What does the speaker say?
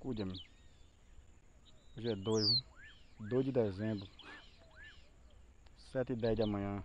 Cuida-me. Hoje é 2, 2 de dezembro, 7 e 10 da manhã.